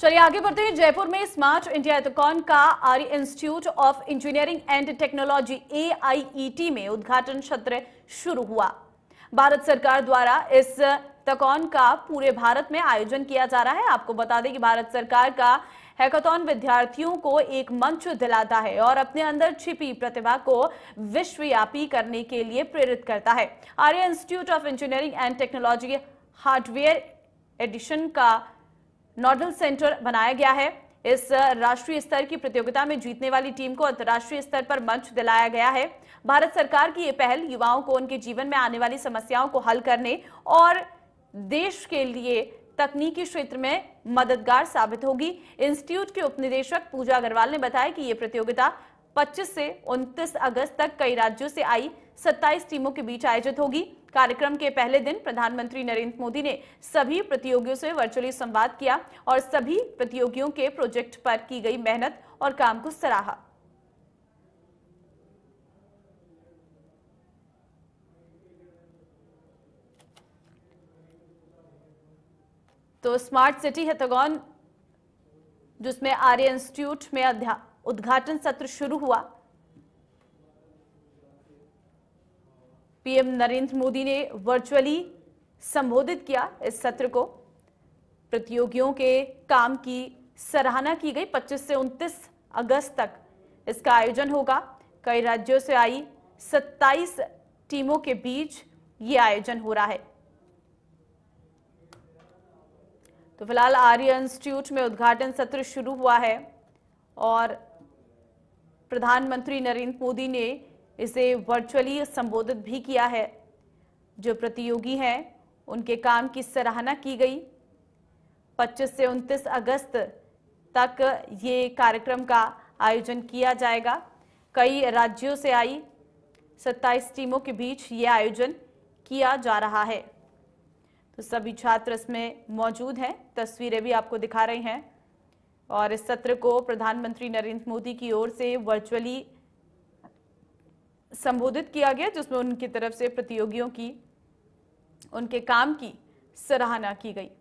चलिए आगे बढ़ते हैं जयपुर में स्मार्ट इंडिया एथकॉन का Arya institute of engineering and technology AIET में उद्घाटन सत्र शुरू हुआ भारत सरकार द्वारा इस तकॉन का पूरे भारत में आयोजन किया जा रहा है आपको बता दें कि भारत सरकार का हैकाथॉन विद्यार्थियों को एक मंच दिलाता है और अपने अंदर छिपी प्रतिभा को विश्वव्यापी करने के लिए प्रेरित करता है Arya institute of engineering and technology hardware edition का नोडल सेंटर बनाया गया है इस राष्ट्रीय स्तर की प्रतियोगिता में जीतने वाली टीम को अंतर्राष्ट्रीय स्तर पर मंच दिलाया गया है भारत सरकार की यह पहल युवाओं को उनके जीवन में आने वाली समस्याओं को हल करने और देश के लिए तकनीकी क्षेत्र में मददगार साबित होगी इंस्टीट्यूट के उपनिदेशक पूजा अग्रवाल ने बताया कि यह प्रतियोगिता 25 से 29 अगस्त तक कई राज्यों से आई 27 टीमों के बीच आयोजित होगी कार्यक्रम के पहले दिन प्रधानमंत्री नरेंद्र मोदी ने सभी प्रतियोगियों से वर्चुअली संवाद किया और सभी प्रतियोगियों के प्रोजेक्ट पर की गई मेहनत और काम को सराहा तो स्मार्ट सिटी हैथगॉन जिसमें आर्य इंस्टीट्यूट में अध्या उद्घाटन सत्र शुरू हुआ पीएम नरेंद्र मोदी ने वर्चुअली संबोधित किया इस सत्र को प्रतियोगियों के काम की सराहना की गई 25 से 29 अगस्त तक इसका आयोजन होगा कई राज्यों से आई 27 टीमों के बीच ये आयोजन हो रहा है तो फिलहाल आर्य इंस्टीट्यूट में उद्घाटन सत्र शुरू हुआ है और प्रधानमंत्री नरेंद्र मोदी ने इसे वर्चुअली संबोधित भी किया है जो प्रतियोगी हैं उनके काम की सराहना की गई 25 से 29 अगस्त तक ये कार्यक्रम का आयोजन किया जाएगा कई राज्यों से आई 27 टीमों के बीच ये आयोजन किया जा रहा है तो सभी छात्र इसमें मौजूद हैं तस्वीरें भी आपको दिखा रहे हैं और इस सत्र को प्रधानमंत्री नरेंद्र मोदी की ओर से वर्चुअली संबोधित किया गया जिसमें उनकी तरफ से प्रतियोगियों की उनके काम की सराहना की गई